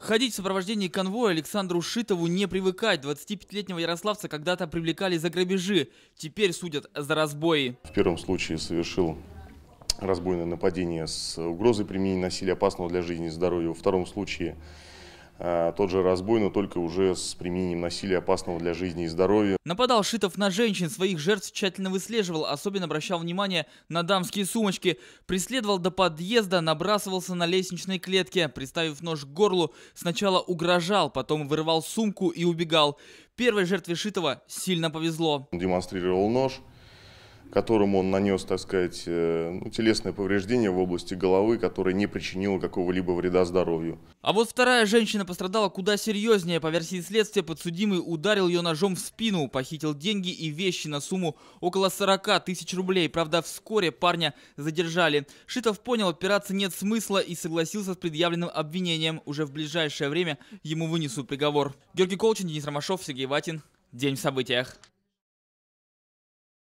Ходить в сопровождении конвоя Александру Шитову не привыкать. 25-летнего ярославца когда-то привлекали за грабежи. Теперь судят за разбои. В первом случае совершил разбойное нападение с угрозой применения насилия, опасного для жизни и здоровья. Во втором случае а, тот же разбой, но только уже с применением насилия опасного для жизни и здоровья. Нападал Шитов на женщин, своих жертв тщательно выслеживал, особенно обращал внимание на дамские сумочки. Преследовал до подъезда, набрасывался на лестничной клетке, приставив нож к горлу, сначала угрожал, потом вырывал сумку и убегал. Первой жертве Шитова сильно повезло. Он демонстрировал нож, которому он нанес, так сказать, э, ну, телесное повреждение в области головы, которое не причинило какого-либо вреда здоровью. А вот вторая женщина пострадала куда серьезнее. По версии следствия, подсудимый ударил ее ножом в спину, похитил деньги и вещи на сумму около 40 тысяч рублей. Правда, вскоре парня задержали. Шитов понял, отпираться нет смысла и согласился с предъявленным обвинением. Уже в ближайшее время ему вынесут приговор. Георгий Колчин, Денис Ромашов, Сергей Ватин. День в событиях.